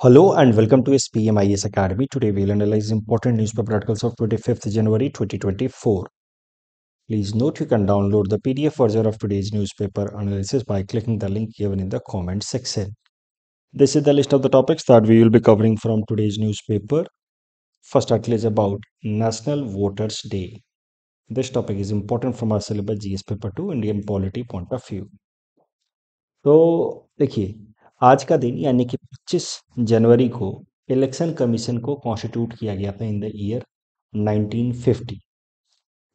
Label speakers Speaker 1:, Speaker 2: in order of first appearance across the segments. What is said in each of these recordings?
Speaker 1: Hello and welcome to SPMIS Academy. Today we'll analyze important newspaper articles of 25th January 2024. Please note you can download the PDF version of today's newspaper analysis by clicking the link given in the comment section. This is the list of the topics that we will be covering from today's newspaper. First article is about National Voters Day. This topic is important from our syllabus GS paper 2 Indian polity point of view. तो here. आज का दिन यानी कि 25 जनवरी को election commission को constitute किया गया था इन द ईयर 1950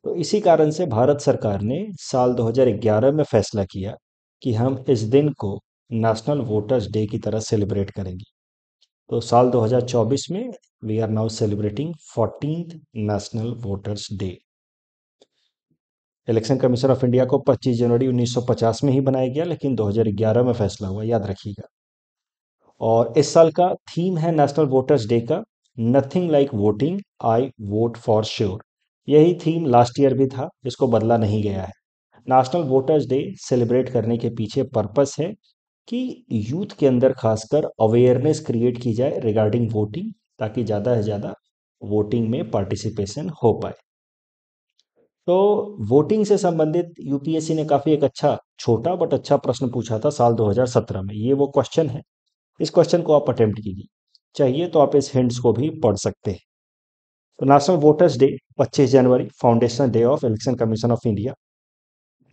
Speaker 1: तो इसी कारण से भारत सरकार ने साल 2011 में फैसला किया कि हम इस दिन को नेशनल वोटर्स डे की तरह सेलिब्रेट करेंगे तो साल 2024 में we are now celebrating fourteen National Voters Day Election Commission of India को 25 जनवरी 1950 में ही बनाया गया लेकिन 2011 में फैसला हुआ याद रखिएगा और इस साल का थीम है नेशनल वोटर्स डे का nothing like voting I vote for sure यही थीम लास्ट ईयर भी था जिसको बदला नहीं गया है नेशनल वोटर्स डे सेलिब्रेट करने के पीछे पर्पस है कि यूथ के अंदर खासकर अवेयरनेस क्रिएट की जाए रिगार्डिंग वोटिंग ताकि ज़्यादा से ज़्यादा वोटिंग में पार्टिसिपेशन हो पाए तो वोटिंग से संबंधित यूपीएससी ने काफ़ी एक अच्छा छोटा बट अच्छा प्रश्न पूछा था साल 2017 में ये वो क्वेश्चन है इस क्वेश्चन को आप अटेम्प्ट कीजिए चाहिए तो आप इस हिंट्स को भी पढ़ सकते हैं तो नेशनल वोटर्स डे 25 जनवरी foundation day of Election Commission of India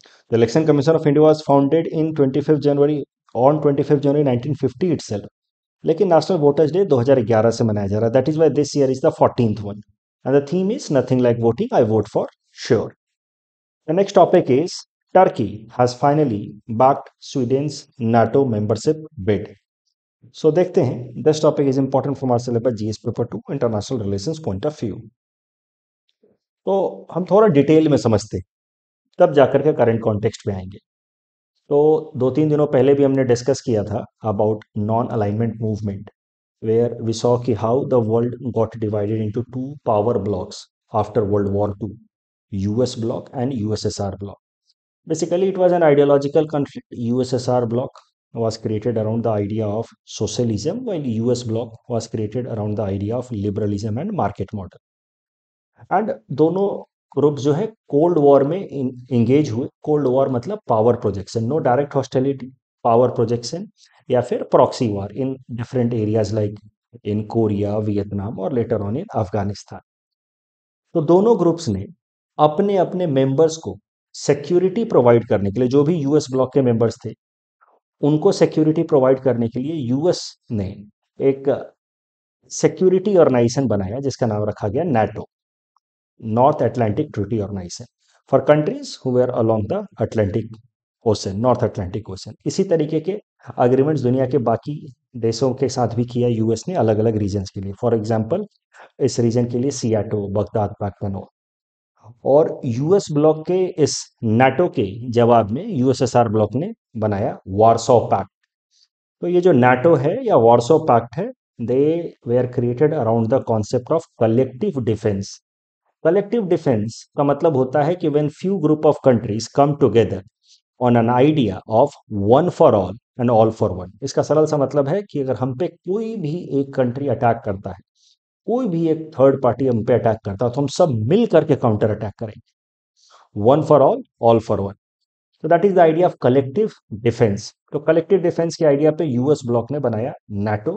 Speaker 1: the Election Commission of India was founded in 25 January on 25 January 1950 itself लेकिन नेशनल वोटर्स डे 2011 से मनाया जा रहा है that is why this year is the fourteenth one and the theme is nothing like voting I vote for sure the next topic is Turkey has finally backed स्वीडेंस NATO membership bid so so, देखते हैं this topic is important for our syllabus GS paper two international relations point of view तो हम थोड़ा detail में समझते तब जाकर के करंट कॉन्टेक्स्ट में आएंगे तो दो तीन दिनों पहले भी हमने डिस्कस किया था about non alignment movement where we saw की how the world got divided into two power blocs after World War two US bloc and USSR bloc basically it was an ideological conflict USSR bloc was created around the idea of socialism, while US bloc was created around the idea of liberalism and market model. And दोनों group जो है Cold War में engage हुए Cold War मतलब power projection no direct hostility power projection या फिर proxy war in different areas like in Korea Vietnam और later on in Afghanistan तो दोनों ग्रुप्स ने अपने अपने मेंबर्स को सिक्योरिटी प्रोवाइड करने के लिए जो भी यूएस ब्लॉक के मेंबर्स थे उनको सिक्योरिटी प्रोवाइड करने के लिए यूएस ने एक सिक्योरिटी ऑर्गेनाइजेशन बनाया जिसका नाम रखा गया NATO North Atlantic Treaty Organization for countries who were along the Atlantic Ocean North Atlantic Ocean इसी तरीके के अग्रीमेंट्स दुनिया के बाकी देशों के साथ भी किया यूएस ने अलग अलग रीजन के लिए फॉर एग्जाम्पल इस रीजन के लिए सियाटो बगदाद पैक्टनो और यूएस ब्लॉक के इस नाटो के जवाब में यूएसएसआर ब्लॉक ने बनाया वार्सो पैक्ट तो ये जो नाटो है या वार्सो पैक्ट है they were created around the concept of collective defence collective defence का मतलब होता है कि when few group of countries come together on an idea of one for all and all for one इसका सरल सा मतलब है कि अगर हम पे कोई भी एक कंट्री अटैक करता है कोई भी एक थर्ड पार्टी हम पे अटैक करता है तो हम सब मिल करके काउंटर अटैक करेंगे one for all all for one तो that is the idea of collective defence तो कलेक्टिव डिफेंस के आइडिया पे यूएस ब्लॉक ने बनाया NATO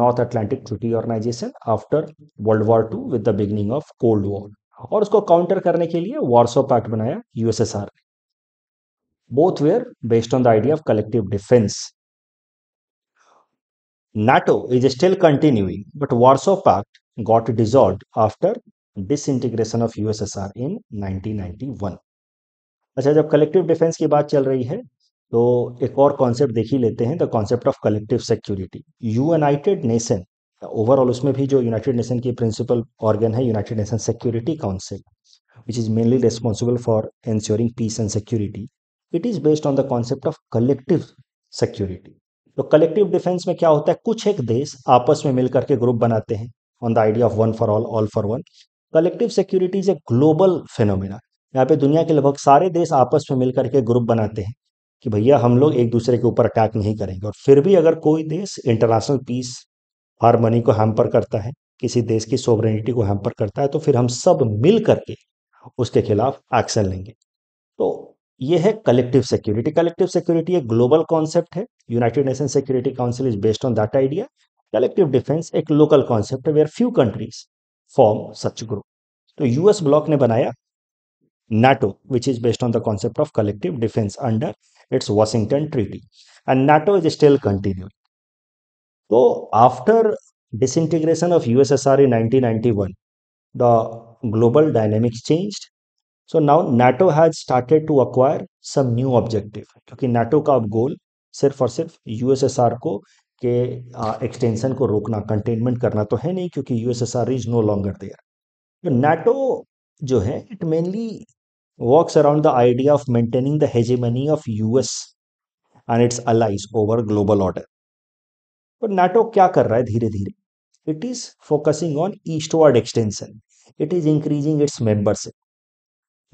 Speaker 1: North Atlantic Treaty Organization after World War two with the beginning of cold war और उसको counter करने के लिए वॉर्सो पैक्ट बनाया यूएसएसआर ने both were based on the idea of collective defence NATO is still continuing, but Warsaw Pact got dissolved after disintegration of USSR in 1991. अच्छा जब collective defence की बात चल रही है तो एक और कॉन्सेप्ट देख ही लेते हैं the concept of collective security United Nation overall उसमें भी जो यूनाइटेड नेशन की प्रिंसिपल ऑर्गन है United Nation Security Council which is mainly responsible for ensuring peace and security it is based on the concept of collective security तो collective defence में क्या होता है कुछ एक देश आपस में मिलकर के ग्रुप बनाते हैं on the idea of one for all all for one collective security is a global phenomena यहाँ पे दुनिया के लगभग सारे देश आपस में मिलकर के ग्रुप बनाते हैं कि भैया हम लोग एक दूसरे के ऊपर अटैक नहीं करेंगे और फिर भी अगर कोई देश इंटरनेशनल पीस हारमनी को हैम्पर करता है किसी देश की सोवरेनिटी को हैम्पर करता है तो फिर हम सब मिल करके उसके खिलाफ एक्शन लेंगे तो ये है कलेक्टिव सिक्योरिटी कलेक्टिव सिक्योरिटी एक ग्लोबल कॉन्सेप्ट है United Nation Security Council is based on that idea collective defence एक लोकल कॉन्सेप्ट है where few countries form such group तो यूएस ब्लॉक ने बनाया NATO, which is based on the concept of collective defense under its Washington Treaty. And NATO is still continuing. So after disintegration of USSR in 1991, the global dynamics changed. So now NATO has started to acquire some new objective क्योंकि NATO का अब गोल सिर्फ और सिर्फ USSR को के extension को रोकना कंटेनमेंट करना तो है नहीं क्योंकि USSR is no longer there तो NATO जो है it mainly works around the idea of maintaining the hegemony of US and its allies over global order. But NATO क्या कर रहा है धीरे धीरे It is focusing on eastward extension. It is increasing its membership.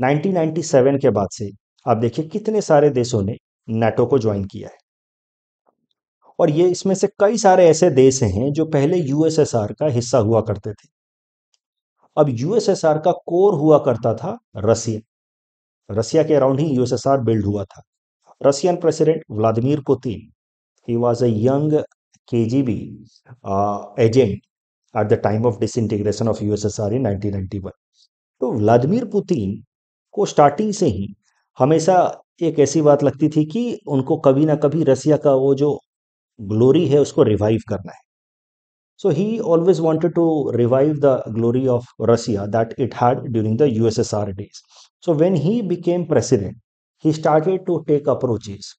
Speaker 1: 1997 के बाद से आप देखिए कितने सारे देशों ने नाटो को ज्वाइन किया है और ये इसमें से कई सारे ऐसे देश हैं जो पहले यूएसएसआर का हिस्सा हुआ करते थे अब यूएसएसआर का कोर हुआ करता था रसिया रसिया के अराउंड ही यूएसएसआर बिल्ड हुआ था Russian president Vladimir Putin he was a young K G KGB uh, agent at the time of disintegration of USSR in one तो व्लादिमीर पुतिन को स्टार्टिंग से ही हमेशा एक ऐसी बात लगती थी कि उनको कभी ना कभी रसिया का वो जो ग्लोरी है उसको रिवाइव करना है So he always wanted to revive the glory of Russia that it had during the USSR days. So when he became president, he started to take approaches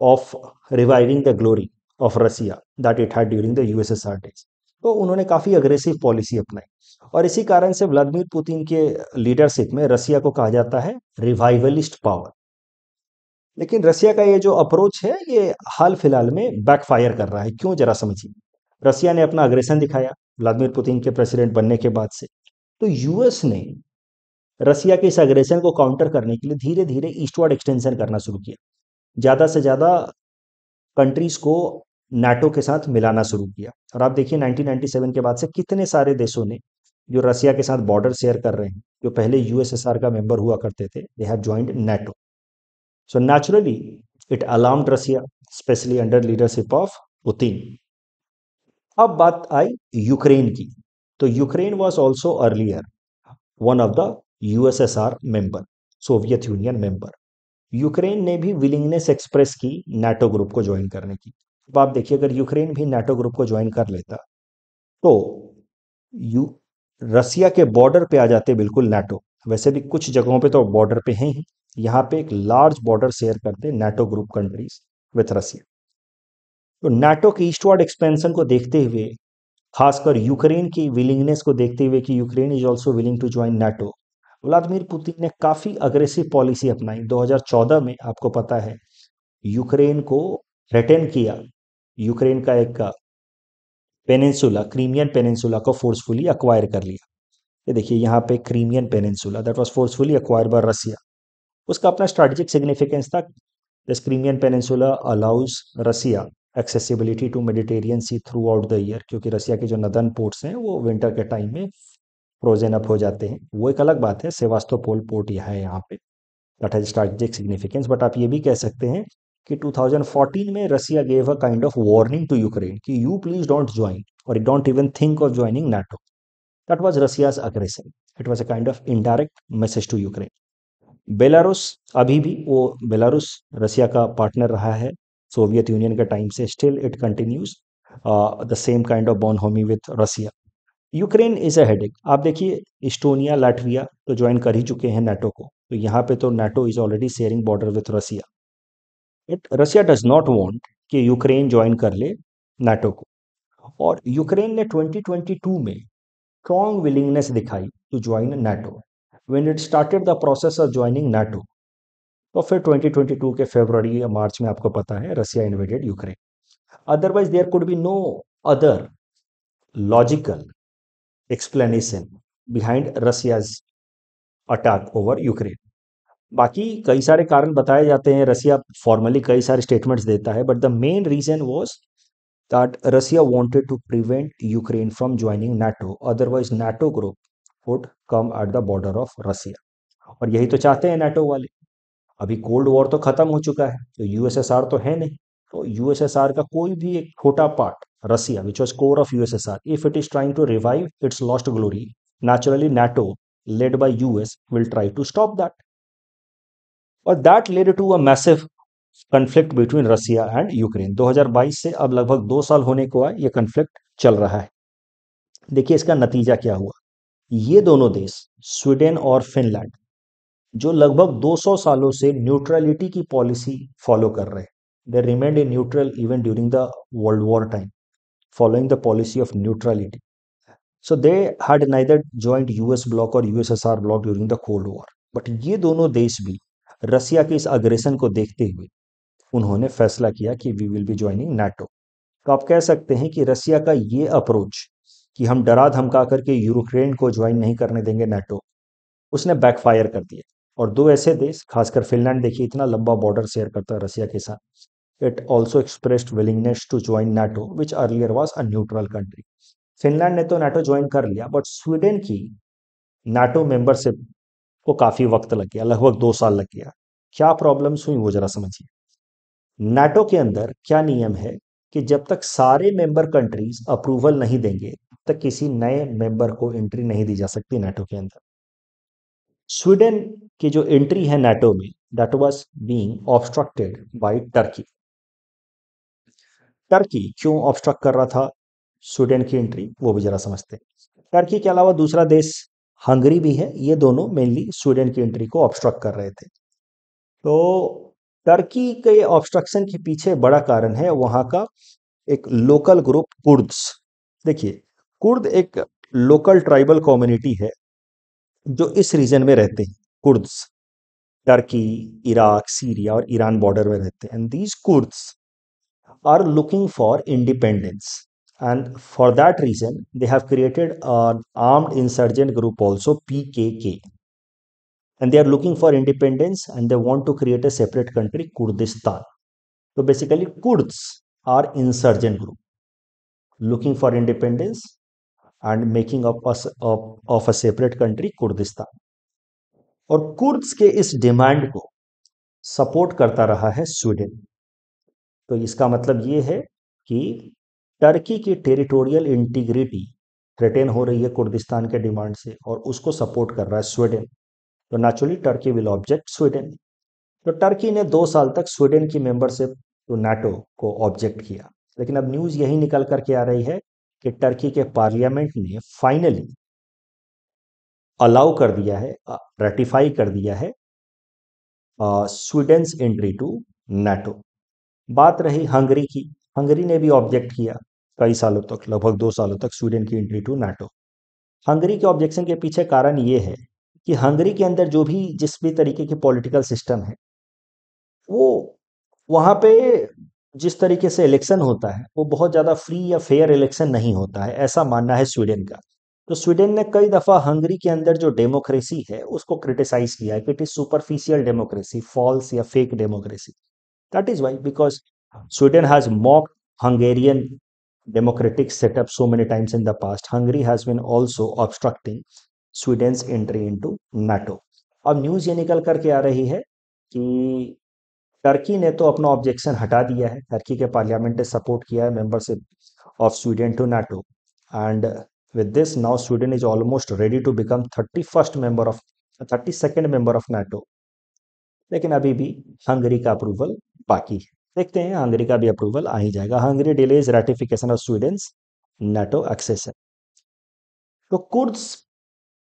Speaker 1: of reviving the glory of Russia that it had during the USSR days. तो उन्होंने काफ़ी aggressive policy अपनाई और इसी कारण से Vladimir Putin के leadership में रसिया को कहा जाता है रिवाइवलिस्ट पावर लेकिन रसिया का ये जो अप्रोच है ये हाल फिलहाल में बैकफायर कर रहा है क्यों जरा समझिए रसिया ने अपना अग्रेशन दिखाया व्लादिमिर पुतिन के प्रेसिडेंट बनने के बाद से तो यूएस ने रसिया के इस अग्रेशन को काउंटर करने के लिए धीरे धीरे ईस्टवर्ड एक्सटेंशन करना शुरू किया ज़्यादा से ज़्यादा कंट्रीज़ को नाटो के साथ मिलाना शुरू किया और आप देखिए 1997 के बाद से कितने सारे देशों ने जो रसिया के साथ बॉर्डर शेयर कर रहे हैं जो पहले यूएसएसआर का मेंबर हुआ करते थे they have joined NATO so naturally it alarm Russia especially under leadership of Putin अब बात आई यूक्रेन की तो Ukraine was also earlier one of the USSR member Soviet Union member Ukraine ने भी विलिंगनेस एक्सप्रेस की नाटो ग्रुप को join करने की अब आप देखिए अगर यूक्रेन भी नाटो ग्रुप को ज्वाइन कर लेता तो यू रसिया के बॉर्डर पे आ जाते बिल्कुल नाटो वैसे भी कुछ जगहों पे तो बॉर्डर पे हैं ही यहाँ पे एक लार्ज बॉर्डर शेयर करते NATO group countries with Russia तो नाटो के ईस्टवर्ड एक्सपेंशन को देखते हुए खासकर यूक्रेन की विलिंगनेस को देखते हुए कि Ukraine is also willing to join NATO Vladimir Putin ने काफ़ी अग्रेसिव पॉलिसी अपनाई 2014 में आपको पता है यूक्रेन को रिटेन किया यूक्रेन का एक पेनेंसुला क्रीमियन पेनेंसुला को फोर्सफुली अक्वायर कर लिया ये देखिए यहाँ पे Crimean peninsula that was forcefully acquire by Russia उसका अपना स्ट्रेटेजिक सिग्निफिकेंस था this Crimean peninsula allows Russia accessibility to Mediterranean sea throughout the year क्योंकि रसिया के जो नदन पोर्ट्स हैं वो विंटर के टाइम में फ्रोजन अप हो जाते हैं वो एक अलग बात है सेवास्तोपोल पोर्ट यह है यहाँ पे that has strategic significance but आप ये भी कह सकते हैं कि 2014 में Russia gave a kind of warning to Ukraine कि यू प्लीज डोंट ज्वाइन और don't even think of joining NATO that was Russia's aggression it was a kind of indirect message to Ukraine Belarus अभी भी वो Belarus Russia का partner रहा है Soviet Union के time से still it continues the same kind of bonhomie with Russia Ukraine is a headache आप देखिए इस्टोनिया लाटविया तो ज्वाइन कर ही चुके हैं नाटो को तो यहाँ पे तो NATO is already sharing border with Russia it Russia does not want कि यूक्रेन ज्वाइन कर ले नाटो को और यूक्रेन ने 2022 में स्ट्रॉन्ग विलिंगनेस दिखाई to join NATO when it started the process of joining NATO, और तो फिर 2022 के फरवरी या मार्च में आपको पता है Russia invaded Ukraine otherwise there could be no other logical explanation behind Russia's attack over Ukraine बाकी कई सारे कारण बताए जाते हैं रसिया फॉर्मली कई सारे स्टेटमेंट्स देता है but the main reason was that Russia wanted to prevent Ukraine from joining NATO otherwise NATO group would come at the border of Russia और यही तो चाहते हैं नाटो वाले अभी कोल्ड वॉर तो खत्म हो चुका है तो यूएसएसआर तो है नहीं तो यूएसएसआर का कोई भी एक छोटा part Russia which was core of USSR if it is trying to revive its lost glory naturally NATO, led by US will try to stop that और that led to a massive conflict between Russia and Ukraine 2022 से अब लगभग दो साल होने को आए ये कंफ्लिक्ट चल रहा है देखिए इसका नतीजा क्या हुआ ये दोनों देश स्वीडन और फिनलैंड जो लगभग 200 सालों से न्यूट्रलिटी की पॉलिसी फॉलो कर रहे they remained in neutral even during the world war time following the policy of neutrality so they had neither joined US bloc और USSR bloc during the cold war but ये दोनों देश भी रसिया के इस aggression को देखते हुए उन्होंने फैसला किया कि we will be joining NATO तो आप कह सकते हैं कि रसिया का ये अप्रोच कि हम डरा धमका करके यूक्रेन को ज्वाइन नहीं करने देंगे नाटो उसने बैकफायर कर दिया और दो ऐसे देश खासकर फिनलैंड देखिए इतना लंबा बॉर्डर शेयर करता है रसिया के साथ it also expressed willingness to join NATO which earlier was a neutral country Finland ने तो नाटो ज्वाइन कर लिया बट स्वीडन की नाटो मेंबरशिप को काफ़ी वक्त लग गया लगभग दो साल लग गया क्या प्रॉब्लम्स हुई वो जरा समझिए नाटो के अंदर क्या नियम है कि जब तक सारे मेंबर कंट्रीज अप्रूवल नहीं देंगे तब किसी नए मेंबर को एंट्री नहीं दी जा सकती नाटो के अंदर स्वीडन की जो एंट्री है नाटो में that was being obstructed by Turkey Turkey क्यों ऑब्स्ट्रक्ट कर रहा था स्वीडन की एंट्री वो भी जरा समझते हैं टर्की के अलावा दूसरा देश हंगरी भी है ये दोनों मेनली स्वीडन की एंट्री को ऑब्स्ट्रक्ट कर रहे थे तो टर्की के ऑब्स्ट्रक्शन के पीछे बड़ा कारण है वहां का एक लोकल ग्रुप कुर्द्स देखिए कुर्द एक लोकल ट्राइबल कम्युनिटी है जो इस रीजन में रहते हैं कुर्द्स टर्की इराक सीरिया और ईरान बॉर्डर में रहते हैं and these Kurds are looking for independence and for that reason they have created armed insurgent group also P K K and they are looking for independence and they want to create a separate country Kurdistan तो basically Kurds are insurgent group looking for independence and making of us of, of a separate और Kurds के इस demand को support करता रहा है Sweden तो इसका मतलब ये है कि टर्की की टेरिटोरियल इंटीग्रिटी थ्रेटेन हो रही है कुर्दिस्तान के डिमांड से और उसको सपोर्ट कर रहा है स्वीडन तो naturally Turkey will object Sweden तो टर्की ने दो साल तक स्वीडन की मेंबरशिप टू तो नाटो को ऑब्जेक्ट किया लेकिन अब न्यूज़ यही निकल करके आ रही है कि टर्की के पार्लियामेंट ने फाइनली अलाउ कर दिया है रेटिफाई कर दिया है स्वीडन्स एंट्री टू नाटो बात रही हंगरी की हंगरी ने भी ऑब्जेक्ट किया कई सालों तक लगभग दो सालों तक स्वीडन की एंट्री टू नाटो हंगरी के ऑब्जेक्शन के पीछे कारण ये है कि हंगरी के अंदर जो भी जिस भी तरीके के पॉलिटिकल सिस्टम है वो वहाँ पे जिस तरीके से इलेक्शन होता है वो बहुत ज़्यादा फ्री या फेयर इलेक्शन नहीं होता है ऐसा मानना है स्वीडन का तो स्वीडन ने कई दफ़ा हंगरी के अंदर जो डेमोक्रेसी है उसको क्रिटिसाइज किया है कि it is superficial democracy false या fake democracy that is why because Sweden has mock Hungarian democratic setup so many times in the past Hungary has been also obstructing Sweden entry into NATO अब news ये निकल करके आ रही है कि Turkey ने तो अपना ऑब्जेक्शन हटा दिया है टर्की के पार्लियामेंट ने सपोर्ट किया है membership of Sweden to NATO and with this now Sweden is almost ready to become thirty first member of thirty second member of NATO लेकिन अभी भी हंगरी का अप्रूवल बाकी है देखते हैं हंगरी का भी अप्रूवल आ ही जाएगा Hungary delays ratification of Sweden NATO accession तो कुर्द्स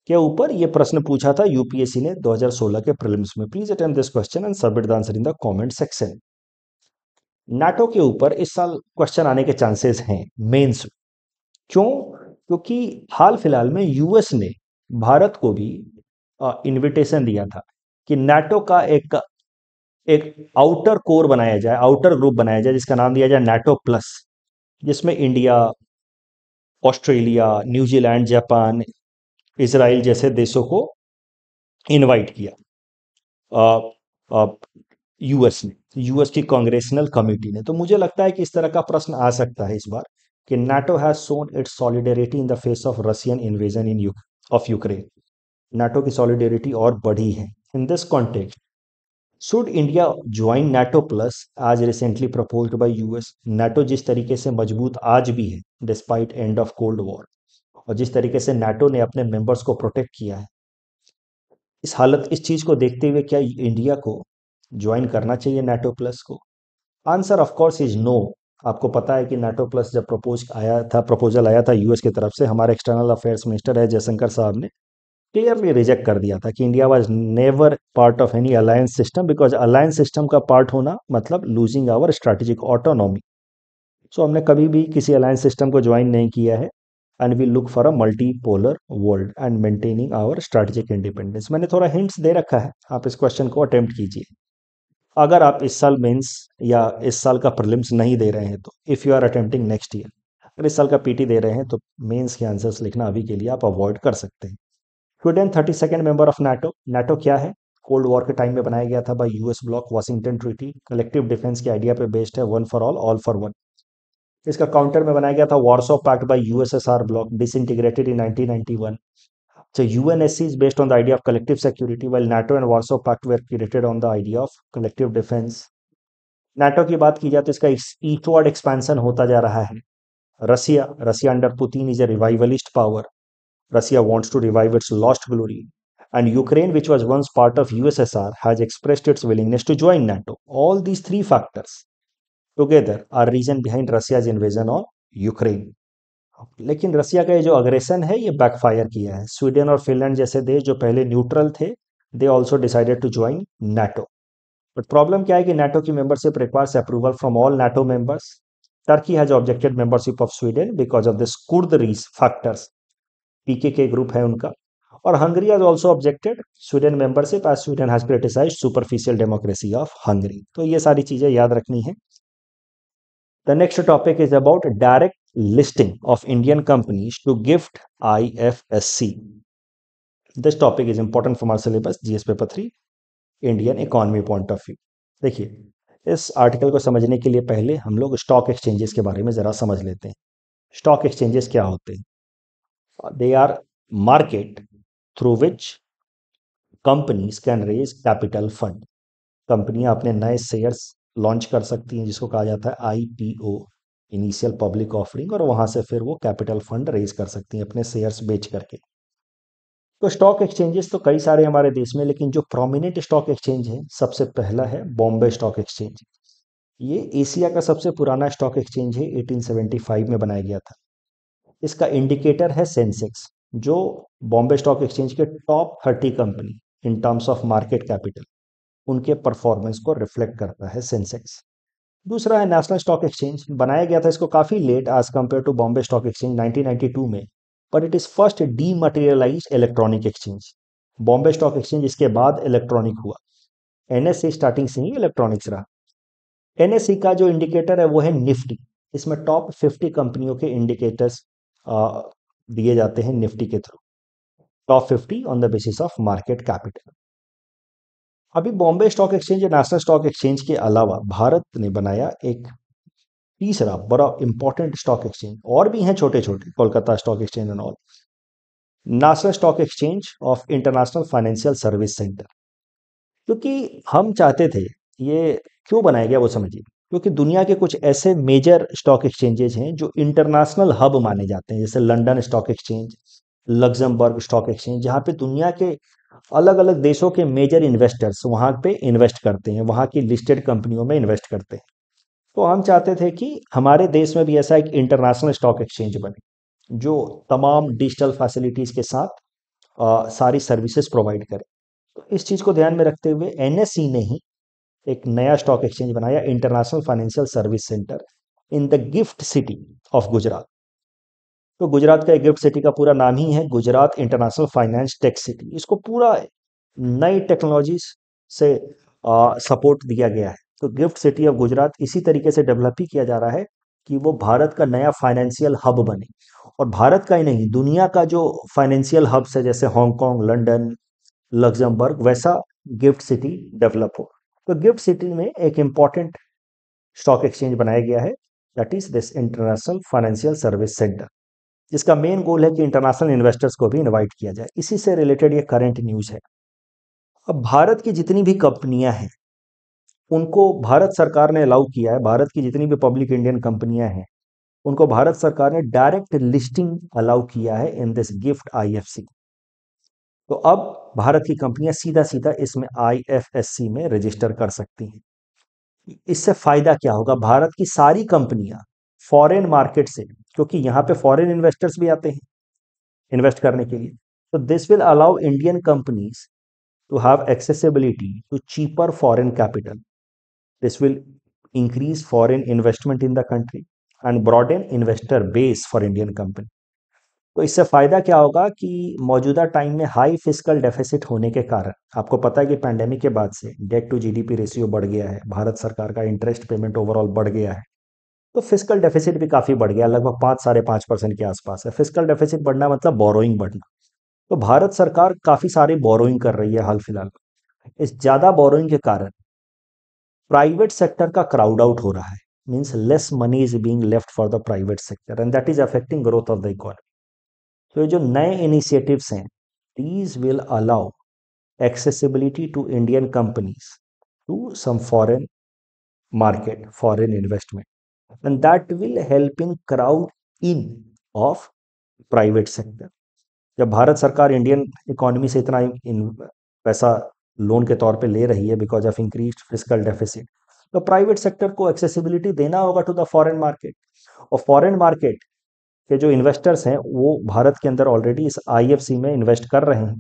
Speaker 1: के ऊपर ये प्रश्न पूछा था यूपीएससी ने 2016 के प्रीलिम्स में please attempt this question and submit the answer in the comment section NATO के ऊपर इस साल क्वेश्चन आने के चांसेस हैं मेंस क्यों क्योंकि हाल फिलहाल में यूएस ने भारत को भी इनविटेशन दिया था कि नाटो का एक एक आउटर कोर बनाया जाए आउटर ग्रुप बनाया जाए जिसका नाम दिया जाए नाटो प्लस जिसमें India Australia New Zealand Japan Israel जैसे देशों को इनवाइट किया यूएस ने यूएस की कांग्रेसनल कमेटी ने तो मुझे लगता है कि इस तरह का प्रश्न आ सकता है इस बार कि NATO has shown its solidarity in the face of Russian invasion in of Ukraine NATO की सॉलिडेरिटी और बढ़ी है in this context should India join NATO plus आज recently propose by US NATO जिस तरीके से मजबूत आज भी है despite end of cold war और जिस तरीके से नाटो ने अपने मेंबर्स को प्रोटेक्ट किया है इस हालत इस चीज़ को देखते हुए क्या इंडिया को ज्वाइन करना चाहिए नाटो प्लस को आंसर ऑफकोर्स इज नो आपको पता है कि नाटो प्लस जब प्रपोज आया था प्रपोजल आया था यूएस की तरफ से हमारे एक्सटर्नल अफेयर्स मिनिस्टर है जयशंकर साहब ने क्लियरली रिजेक्ट कर दिया था कि India was never part of any alliance system because alliance system का पार्ट होना मतलब losing our strategic autonomy so हमने कभी भी किसी अलायंस सिस्टम को ज्वाइन नहीं किया है and we look for a multipolar world and maintaining our strategic independence मैंने थोड़ा हिंट्स दे रखा है आप इस क्वेश्चन को अटेम्प्ट कीजिए अगर आप इस साल मेंस या इस साल का प्रलिम्स नहीं दे रहे हैं तो if you are attempting next year अगर इस साल का पीटी दे रहे हैं तो मेंस के आंसर्स लिखना अभी के लिए आप अवॉइड कर सकते हैं Sweden thirty second member of NATO NATO क्या है कोल्ड वॉर के टाइम में बनाया गया था by US bloc Washington treaty collective defence के आइडिया पे बेस्ड है one for all all for one इसका काउंटर में बनाया गया था Warsaw pact by USSR bloc disintegrated in UNSC is based on the idea of collective security well NATO and Warsaw pact were created on the idea of collective defence NATO की बात की जाए तो इसका ईटवर्ड expansion होता जा रहा है Russia Russia under Putin is a revivalist power Russia wants to revive its lost glory and Ukraine which was once part of USSR has expressed its willingness to join NATO all these three factors together are reason behind Russia's invasion on Ukraine लेकिन Russia का ये जो aggression है ये backfire किया है Sweden और Finland जैसे देश जो पहले न्यूट्रल थे they also decided to join NATO but problem क्या है कि नेटो की membership requires approval from all NATO members Turkey has objected membership of Sweden because of this Kurd रीज फैक्टर्स पीके के ग्रुप है उनका और Hungary has also objected Sweden membership as Sweden has criticise superficial democracy of Hungary तो ये सारी चीजें याद रखनी है The next topic is about direct listing of Indian companies to gift IFSC. This topic is important from our syllabus GS paper 3 Indian Economy Point of View. देखिए इस article को समझने के लिए पहले हम लोग स्टॉक एक्सचेंजेस के बारे में ज़रा समझ लेते हैं स्टॉक एक्सचेंजेस क्या होते हैं they are market through which companies can raise capital fund कंपनियां अपने नए शेयर्स लॉन्च कर सकती हैं जिसको कहा जाता है आईपीओ इनिशियल पब्लिक ऑफरिंग और वहां से फिर वो कैपिटल फंड रेज कर सकती हैं अपने शेयर्स बेच करके तो स्टॉक एक्सचेंजेस तो कई सारे हमारे देश में लेकिन जो प्रोमिनेंट स्टॉक एक्सचेंज है सबसे पहला है बॉम्बे स्टॉक एक्सचेंज ये एशिया का सबसे पुराना स्टॉक एक्सचेंज है 1875 में बनाया गया था इसका इंडिकेटर है सेंसेक्स जो बॉम्बे स्टॉक एक्सचेंज के top thirty company in terms of market capital उनके परफॉर्मेंस को रिफ्लेक्ट करता है सेंसेक्स दूसरा है नेशनल स्टॉक एक्सचेंज बनाया गया था इसको काफ़ी late as compare to Bombay stock exchange 1992 में but it is first dematerialise electronic exchange Bombay stock exchange इसके बाद इलेक्ट्रॉनिक हुआ एन स्टार्टिंग e से ही इलेक्ट्रॉनिक्स रहा एन e का जो इंडिकेटर है वो है निफ्टी इसमें टॉप फिफ्टी कंपनियों के इंडिकेटर्स दिए जाते हैं निफ्टी के through top fifty on the basis of market capital अभी बॉम्बे स्टॉक एक्सचेंज या नेशनल स्टॉक एक्सचेंज के अलावा भारत ने बनाया एक तीसरा बड़ा इंपॉर्टेंट स्टॉक एक्सचेंज और भी हैं छोटे छोटे Kolkata stock exchange and all national stock exchange of international financial service centre क्योंकि हम चाहते थे ये क्यों बनाया गया वो समझिए क्योंकि दुनिया के कुछ ऐसे मेजर स्टॉक एक्सचेंजेज हैं जो इंटरनेशनल हब माने जाते हैं जैसे London stock exchange Luxembourg stock exchange जहाँ पे दुनिया के अलग अलग देशों के मेजर इन्वेस्टर्स वहां पे इन्वेस्ट करते हैं वहां की लिस्टेड कंपनियों में इन्वेस्ट करते हैं तो हम चाहते थे कि हमारे देश में भी ऐसा एक इंटरनेशनल स्टॉक एक्सचेंज बने जो तमाम डिजिटल फैसिलिटीज़ के साथ आ, सारी सर्विसेज प्रोवाइड करे तो इस चीज़ को ध्यान में रखते हुए एन e ने ही एक नया स्टॉक एक्सचेंज बनाया international financial service centre in the GIFT City of Gujarat तो गुजरात का गिफ्ट सिटी का पूरा नाम ही है Gujarat international finance tech city इसको पूरा नई टेक्नोलॉजी से सपोर्ट दिया गया है तो गिफ्ट सिटी ऑफ गुजरात इसी तरीके से डेवलप ही किया जा रहा है कि वो भारत का नया फाइनेंशियल हब बने और भारत का ही नहीं दुनिया का जो फाइनेंशियल हब्स है जैसे हांगकॉन्ग लंदन लग्जमबर्ग वैसा गिफ्ट सिटी डेवलप हो तो गिफ्ट सिटी में एक इंपॉर्टेंट स्टॉक एक्सचेंज बनाया गया है that is this international financial service centre जिसका मेन गोल है कि इंटरनेशनल इन्वेस्टर्स को भी इन्वाइट किया जाए इसी से रिलेटेड ये करंट न्यूज़ है अब भारत की जितनी भी कंपनियां हैं उनको भारत सरकार ने अलाउ किया है भारत की जितनी भी पब्लिक इंडियन कंपनियां हैं उनको भारत सरकार ने डायरेक्ट लिस्टिंग अलाउ किया है इन दिस गिफ्ट आई तो अब भारत की कंपनियां सीधा सीधा इसमें आई में रजिस्टर कर सकती हैं इससे फायदा क्या होगा भारत की सारी कंपनियां फॉरेन मार्केट से क्योंकि यहाँ पे फॉरेन इन्वेस्टर्स भी आते हैं इन्वेस्ट करने के लिए तो this will allow Indian companies to have accessibility to cheaper foreign capital this will foreign investment in the country and broad an investor base for Indian company तो इससे फायदा क्या होगा कि मौजूदा टाइम में हाई फिजिकल डेफिसिट होने के कारण आपको पता है कि पैंडेमिक के बाद से डेट टू जीडीपी रेशियो बढ़ गया है भारत सरकार का इंटरेस्ट पेमेंट ओवरऑल बढ़ गया है तो फिजिकल डेफिसिट भी काफ़ी बढ़ गया लगभग पाँच साढ़े पाँच परसेंट के आसपास है फिजिकल डेफिसिट बढ़ना मतलब बोरोइंग बढ़ना तो भारत सरकार काफ़ी सारी बोरोइंग कर रही है हाल फिलहाल इस ज़्यादा बोरोइंग के कारण प्राइवेट सेक्टर का क्राउड आउट हो रहा है means less money is being left for the private sector and that is affecting growth of the economy तो ये जो नए इनिशिएटिव्स हैं these will allow accessibility to Indian companies to some foreign market foreign investment and that will help in crowd in of private sector जब भारत सरकार Indian economy से इतना इन पैसा लोन के तौर पे ले रही है because of increase physical deficit तो प्राइवेट सेक्टर को एक्सेसिबिलिटी देना होगा टू द फॉरेन मार्केट और फॉरेन मार्केट के जो इन्वेस्टर्स हैं वो भारत के अंदर ऑलरेडी इस आईएफसी में इन्वेस्ट कर रहे हैं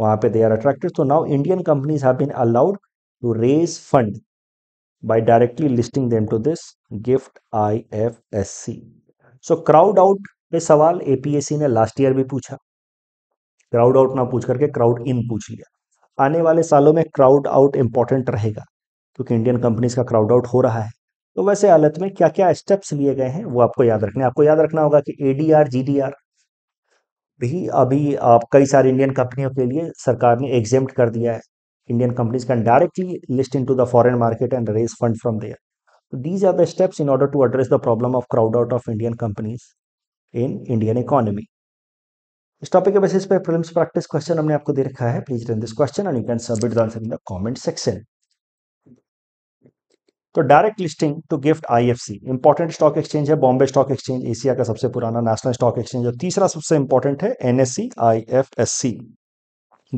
Speaker 1: वहाँ पे दे आर अट्रैक्टेड तो now Indian companies have been allowed to raise fund by directly listing them to this gift IFSC. So crowd out पे सवाल एपीएससी ने लास्ट ईयर भी पूछा क्राउड आउट ना पूछ करके क्राउड इन पूछ लिया आने वाले सालों में क्राउड आउट इंपॉर्टेंट रहेगा क्योंकि इंडियन कंपनीज का क्राउड आउट हो रहा है तो वैसे हालत में क्या क्या स्टेप्स लिए गए हैं वो आपको याद रखना आपको याद रखना होगा कि एडीआर जीडीआर भी अभी आप कई सारी इंडियन कंपनियों के लिए सरकार ने एग्जेम्प्ट कर दिया है Indian companies can directly list into the foreign market and raise fund from there. So These are the steps in order to address the problem of crowd out of Indian companies in Indian economy. इस topic के basis पे prelims practice question हमने आपको दे रखा है please run this question and you can submit the answer in the comment section तो direct listing to gift IFC important stock exchange है बॉम्बे स्टॉक एक्सचेंज एशिया का सबसे पुराना नेशनल स्टॉक एक्सचेंज और तीसरा सबसे इंपॉर्टेंट है NSC IFSC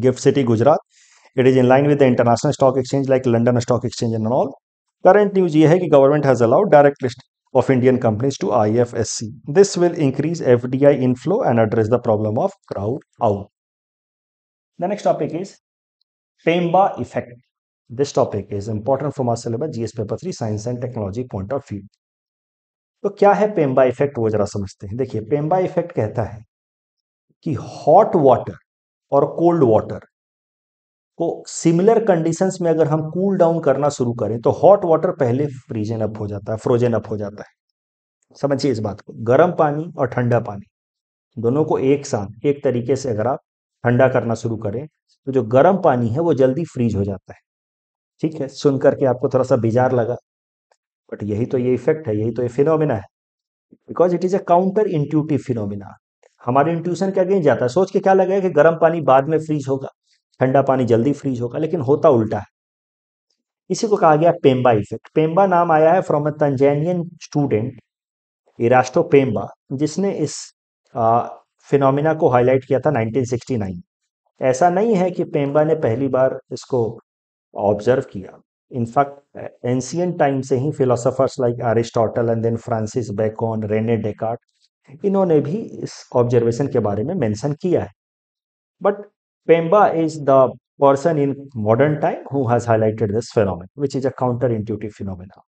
Speaker 1: gift city Gujarat it is in line with the international stock exchange like London stock exchange and all current news ये है कि government has allowed direct list of Indian companies to I this will increase F D and address the problem of crowd out the next topic is Mpemba effect this topic is important for my syllabus S paper three science and technology point of view तो क्या है Pemba effect वो जरा समझते हैं देखिए Pemba effect कहता है कि हॉट वाटर और कोल्ड वाटर को सिमिलर कंडीशंस में अगर हम कूल डाउन करना शुरू करें तो हॉट वाटर पहले फ्रीजन अप हो जाता है फ्रोजन अप हो जाता है समझिए इस बात को गर्म पानी और ठंडा पानी दोनों को एक साथ एक तरीके से अगर आप ठंडा करना शुरू करें तो जो गर्म पानी है वो जल्दी फ्रीज हो जाता है ठीक है सुन करके आपको थोड़ा सा बिजार लगा बट यही तो ये इफेक्ट है यही तो ये फिनोमिना है because it is a counter intuitive phenomena हमारे इंट्यूशन के अगेंस्ट जाता है सोच के क्या लगेगा कि गर्म पानी बाद में फ्रीज होगा ठंडा पानी जल्दी फ्रीज होगा लेकिन होता उल्टा है इसी को कहा गया पेम्बा इफेक्ट पेम्बा नाम आया है from a Tanzanian student Erasto Mpemba जिसने इस फिनोमिना को हाईलाइट किया था 1969 ऐसा नहीं है कि पेम्बा ने पहली बार इसको ऑब्जर्व किया इनफैक्ट एंशियन टाइम से ही philosophers like Aristotle and then Francis Bacon Rene Descartes इन्होंने भी इस ऑब्जर्वेशन के बारे में मेंशन किया है but Pemba is the person in modern time who has highlighted this phenomenon, which is a counterintuitive phenomenon.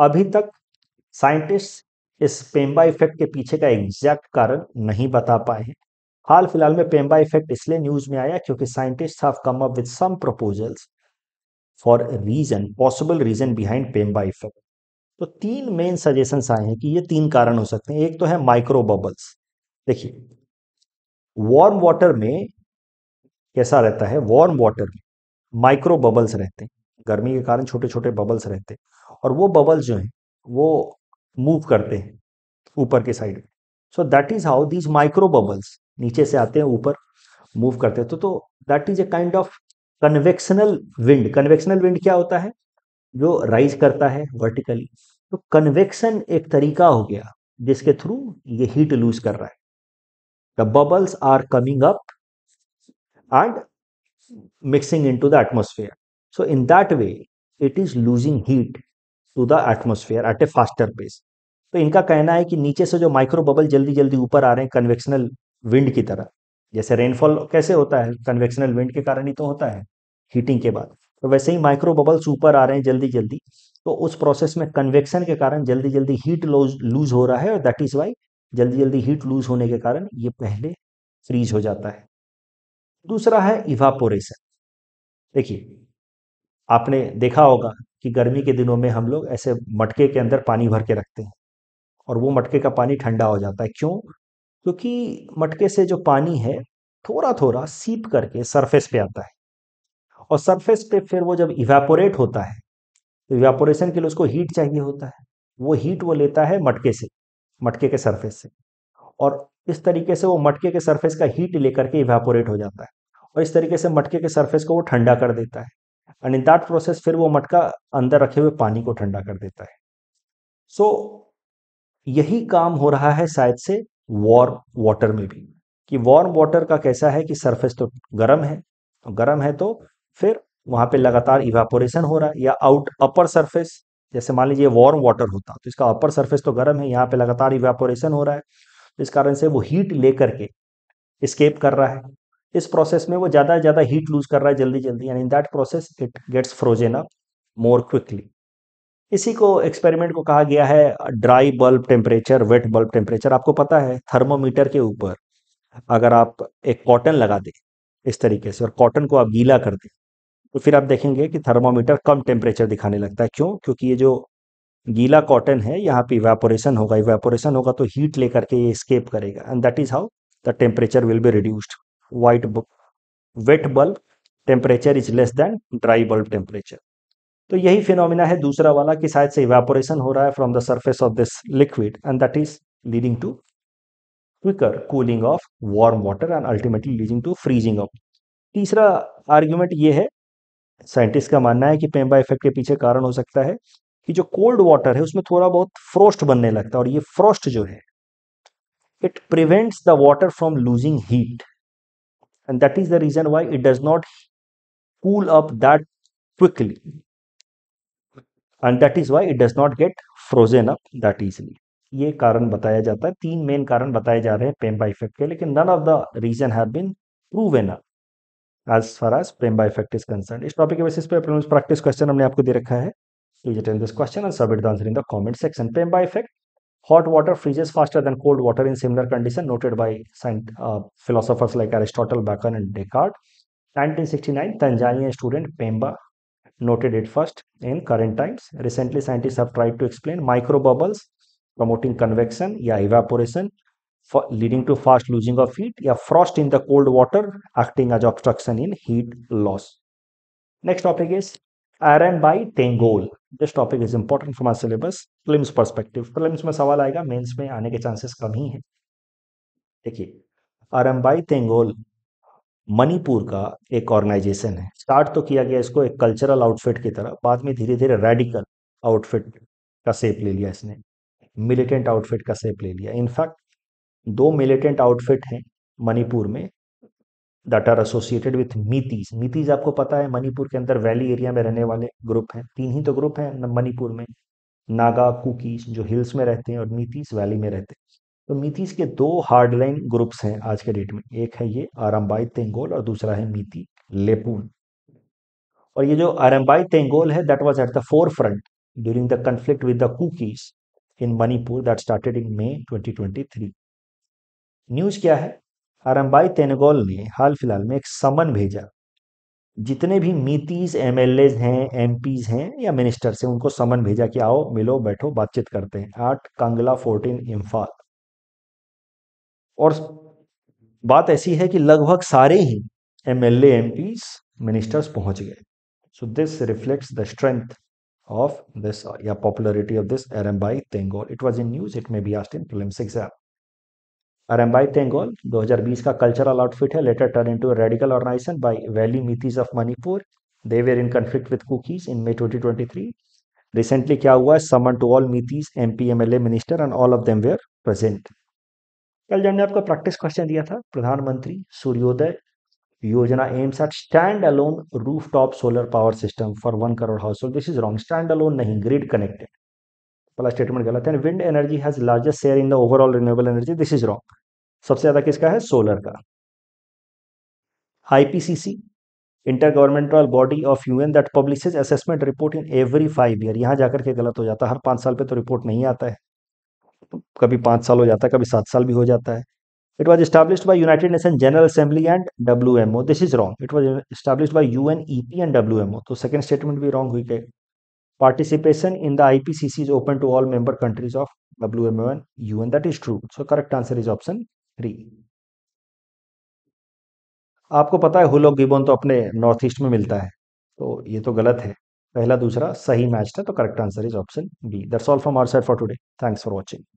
Speaker 1: अभी तक साइंटिस्ट इस पेम्बा इफेक्ट के पीछे का एग्जैक्ट कारण नहीं बता पाए हैं हाल फिलहाल में पेम्बा इफेक्ट इसलिए न्यूज में आया क्योंकि scientist have come up with some proposals for reason possible reason behind Mpemba effect तो तीन मेन सजेशंस आए हैं कि ये तीन कारण हो सकते हैं एक तो है माइक्रो बबल्स देखिए वार्म वाटर में कैसा रहता है वार्म वाटर में माइक्रो बबल्स रहते हैं गर्मी के कारण छोटे छोटे बबल्स रहते हैं और वो बबल्स जो हैं वो मूव करते हैं ऊपर के साइड में so that is how these micro bubbles नीचे से आते हैं ऊपर मूव करते हैं तो तो that is a kind of convectional wind convectional wind क्या होता है जो राइज करता है वर्टिकली तो कन्वेक्शन एक तरीका हो गया जिसके थ्रू ये हीट लूज कर रहा है The bubbles are coming up and mixing into the atmosphere. So in that way, it is losing heat to the atmosphere at a faster pace. तो इनका कहना है कि नीचे से जो माइक्रो बबल जल्दी जल्दी ऊपर आ रहे हैं कन्वेक्शनल विंड की तरह जैसे रेनफॉल कैसे होता है कन्वेक्शनल विंड के कारण ही तो होता है हीटिंग के बाद तो वैसे ही माइक्रो बबल्स ऊपर आ रहे हैं जल्दी जल्दी तो उस प्रोसेस में कन्वेक्शन के कारण जल्दी जल्दी हीट लूज लूज हो रहा है और दैट इज वाई जल्दी जल्दी हीट लूज होने के कारण ये पहले फ्रीज हो जाता है दूसरा है इवापोरेशन देखिए आपने देखा होगा कि गर्मी के दिनों में हम लोग ऐसे मटके के अंदर पानी भर के रखते हैं और वो मटके का पानी ठंडा हो जाता है क्यों क्योंकि मटके से जो पानी है थोड़ा थोड़ा सीप करके सरफेस पे आता है और सरफेस पे फिर वो जब इवेपोरेट होता है तो इवेपोरेशन के लिए उसको हीट चाहिए होता है वो हीट वो लेता है मटके से मटके के सरफेस से और इस तरीके से वो मटके के सरफेस का हीट लेकर के इवेपोरेट हो जाता है और इस तरीके से मटके के सरफेस को वो ठंडा कर देता है एंड इन दैट प्रोसेस फिर वो मटका अंदर रखे हुए पानी को ठंडा कर देता है सो so, यही काम हो रहा है शायद से वार्म वाटर में भी कि वार्म वाटर का कैसा है कि सरफेस तो गर्म है तो गर्म है तो फिर वहां पे लगातार इवेपोरेशन हो रहा है या आउट अपर सरफेस जैसे मान लीजिए वार्म वाटर होता तो इसका अपर सरफेस तो गर्म है यहाँ पे लगातार इवेपोरेशन हो रहा है तो इस कारण से वो हीट लेकर के स्केप कर रहा है इस प्रोसेस में वो ज़्यादा से ज़्यादा हीट लूज कर रहा है जल्दी जल्दी and in that process it gets frozen up more quickly इसी को एक्सपेरिमेंट को कहा गया है dry bulb temperature wet bulb temperature आपको पता है थर्मोमीटर के ऊपर अगर आप एक कॉटन लगा दें इस तरीके से और कॉटन को आप गीला कर दें तो फिर आप देखेंगे कि थर्मोमीटर कम टेम्परेचर दिखाने लगता है क्यों क्योंकि ये जो गीला कॉटन है यहाँ पे इवेपोरेशन होगा इवेपोरेशन होगा तो हीट लेकर के ये स्केप करेगा and that is how the temperature will be reduced while wet bulb temperature is less than dry bulb temperature तो यही फिनोमिना है दूसरा वाला कि शायद से इवेपोरेशन हो रहा है from the surface of this liquid and that is leading to quicker cooling of warm water and ultimately leading to freezing of तीसरा आर्ग्यूमेंट ये है साइंटिस्ट का मानना है कि पेम्बा इफेक्ट के पीछे कारण हो सकता है कि जो कोल्ड वाटर है उसमें थोड़ा बहुत फ्रोस्ट बनने लगता है और ये फ्रोस्ट जो है it prevents the water from losing heat and that is the reason why it does not cool up that quickly and that is why it does not get frozen up that easily ये कारण बताया जाता है तीन main कारण बताए जा रहे हैं पेम्बा इफेक्ट के लेकिन none of the reason have been proven up as far as Mpemba effect is concern इस टॉपिक के बेसिस पे प्रैक्टिस क्वेश्चन हमने आपको दे रखा है this question answer in the comment section Mpemba effect hot water freezes faster than cold water in similar condition noted by science philosophers like Aristotle Bacon and Descartes 1969 Tanzanian student Pemba noted it first in current times recently scientists have tried to explain microbubbles promoting convection या evaporation leading to fast losing of heat या frost in the cold water acting as obstruction in heat loss next topic is Arambai tengol this topic is important for my syllabus films perspective films में सवाल आएगा mains में आने के chances कम ही है देखिए iron bye तेंगोल Manipur का एक ऑर्गेनाइजेशन है स्टार्ट तो किया गया इसको एक कल्चरल आउटफिट की तरह बाद में धीरे धीरे रेडिकल आउटफिट का सेप ले लिया इसने मिलिटेंट आउटफिट का सेप ले लिया इनफैक्ट दो मिलिटेंट आउटफिट हैं मणिपुर में that are associated with Meiteis Meiteis आपको पता है मणिपुर के अंदर वैली एरिया में रहने वाले ग्रुप हैं तीन ही तो ग्रुप हैं मणिपुर में नागा कुकीज जो हिल्स में रहते हैं और मीतीज वैली में रहते हैं तो मीतीज के दो हार्डलाइन ग्रुप्स हैं आज के डेट में एक है ये आरम्बाई तेंगोल और दूसरा है मीती लेपून और ये जो आरम्बाई तेंगोल है that was at the forefront during the conflict with the Kukis in Manipur that started in May 2023 news क्या है आरम्बाई तेनगोल ने हाल फिलहाल में एक समन भेजा जितने भी मीतीज एम हैं एम हैं या मिनिस्टर्स से उनको समन भेजा कि आओ मिलो बैठो बातचीत करते हैं आठ कांगला फोर्टीन इम्फाल और बात ऐसी है कि लगभग सारे ही एम एल मिनिस्टर्स पहुंच गए so this reflects the strength of this या पॉपुलरिटी ऑफ दिस बाई Tenggol it was in news it may be asked in film exam Arambai Tenggol 2020 का कल्चरल आउटफिट है later turn into a radical organisation by valley Meiteis of Manipur they were in conflict with Kukis in May 2023 recently क्या हुआ है summon to all Meiteis M P M L A minister and all of them were present कल जब ने आपको practice question दिया था Pradhanmantri Suryoday Yojana aims at stand alone rooftop solar power system for one crore household this is wrong stand alone नहीं grid connected वाला statement गलत है wind energy has largest share in the overall renewable energy this is wrong सबसे ज़्यादा किसका है solar का IPCC governmental body of UN that publishes assessment report in every five year यहाँ जाकर के गलत हो जाता है हर पांच साल पे तो रिपोर्ट नहीं आता है कभी पांच साल हो जाता है कभी सात साल भी हो जाता है it was establish by United Nation General Assembly and W M O this is wrong it was establish by U N E P and W M O तो सेकंड स्टेटमेंट भी रॉन्ग हुई participation in the IPCC is open to all member countries of WMO and UN. That is true. So correct answer is option 3 आपको पता है हुलो Gibeon तो अपने north east में मिलता है तो ये तो गलत है पहला दूसरा सही मैच था तो correct answer is option B that's all from our side for today thanks for watching